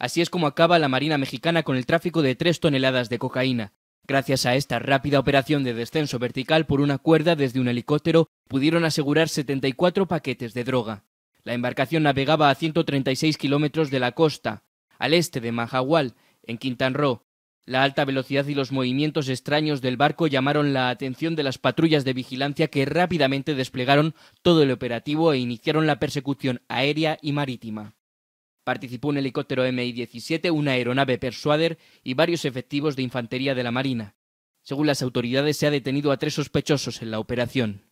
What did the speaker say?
Así es como acaba la Marina mexicana con el tráfico de tres toneladas de cocaína. Gracias a esta rápida operación de descenso vertical por una cuerda desde un helicóptero, pudieron asegurar 74 paquetes de droga. La embarcación navegaba a 136 kilómetros de la costa, al este de Mahahual, en Quintana La alta velocidad y los movimientos extraños del barco llamaron la atención de las patrullas de vigilancia que rápidamente desplegaron todo el operativo e iniciaron la persecución aérea y marítima. Participó un helicóptero MI-17, una aeronave Persuader y varios efectivos de infantería de la Marina. Según las autoridades, se ha detenido a tres sospechosos en la operación.